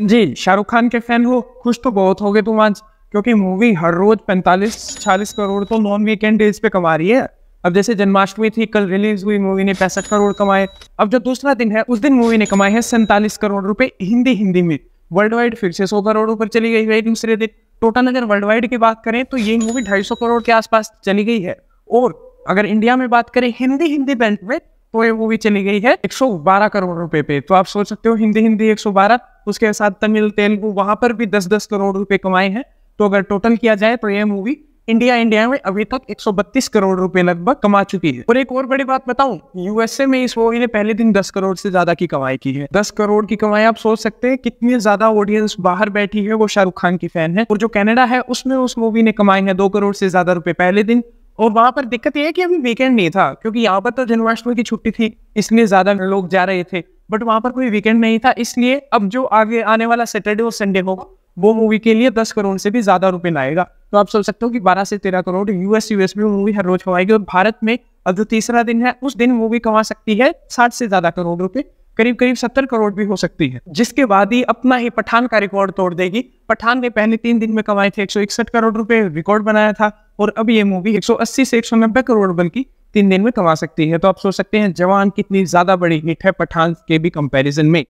जी शाहरुख खान के फैन हो खुश तो बहुत हो गए तुम आज क्योंकि मूवी हर रोज पैंतालीस चालीस करोड़ तो नॉन वीकेंड डेज पे कमा रही है अब जैसे जन्माष्टमी थी कल रिलीज हुई मूवी ने पैंसठ करोड़ कमाए अब जो दूसरा दिन है उस दिन मूवी ने कमाए हैं सैंतालीस करोड़ रुपए हिंदी हिंदी में वर्ल्ड वाइड फिर से सौ करोड़ ऊपर चली गई है दूसरे दिन टोटल अगर वर्ल्ड वाइड की बात करें तो ये मूवी ढाई सौ करोड़ के आसपास चली गई है और अगर इंडिया में बात करें हिंदी हिंदी बैंड में तो ये मूवी चली गई है एक करोड़ रुपए पे तो आप सोच सकते हो हिंदी हिंदी एक उसके साथ तमिल तेलुगु वहां पर भी दस दस करोड़ रुपए कमाए हैं तो अगर टोटल किया जाए तो यह मूवी इंडिया इंडिया में अभी तक 132 करोड़ रुपए लगभग कमा चुकी है और एक और बड़ी बात बताऊं यूएसए में इस मूवी ने पहले दिन 10 करोड़ से ज्यादा की कमाई की है 10 करोड़ की कमाई आप सोच सकते हैं कितनी ज्यादा ऑडियंस बाहर बैठी है वो शाहरुख खान की फैन है और जो कनाडा है उसमें उस मूवी ने कमाई है दो करोड़ से ज्यादा रुपए पहले दिन और वहां पर दिक्कत यह है कि अभी वीकेंड नहीं था क्योंकि यहाँ पर तो जन्माष्टमी की छुट्टी थी इसलिए ज्यादा लोग जा रहे थे बट वहां पर कोई वीकेंड नहीं था इसलिए अब जो आगे आने वाला सैटरडे और संडे होगा वो मूवी के लिए दस करोड़ से भी ज्यादा रुपए लाएगा तो आप सोच सकते हो कि बारह से तेरह करोड़ यूएस यूएस में मूवी हर रोज कमाएगी और भारत में अब जो तीसरा दिन है उस दिन मूवी कमा सकती है साठ से ज्यादा करोड़ रुपए करीब करीब सत्तर करोड़ भी हो सकती है जिसके बाद ही अपना ही पठान का रिकॉर्ड तोड़ देगी पठान ने पहले तीन दिन में कमाए थे एक करोड़ रुपए रिकॉर्ड बनाया था और अब ये मूवी 180 से एक करोड़ बल्कि तीन दिन में कमा सकती है तो आप सोच सकते हैं जवान कितनी ज्यादा बड़ी हिट है पठान के भी कंपैरिजन में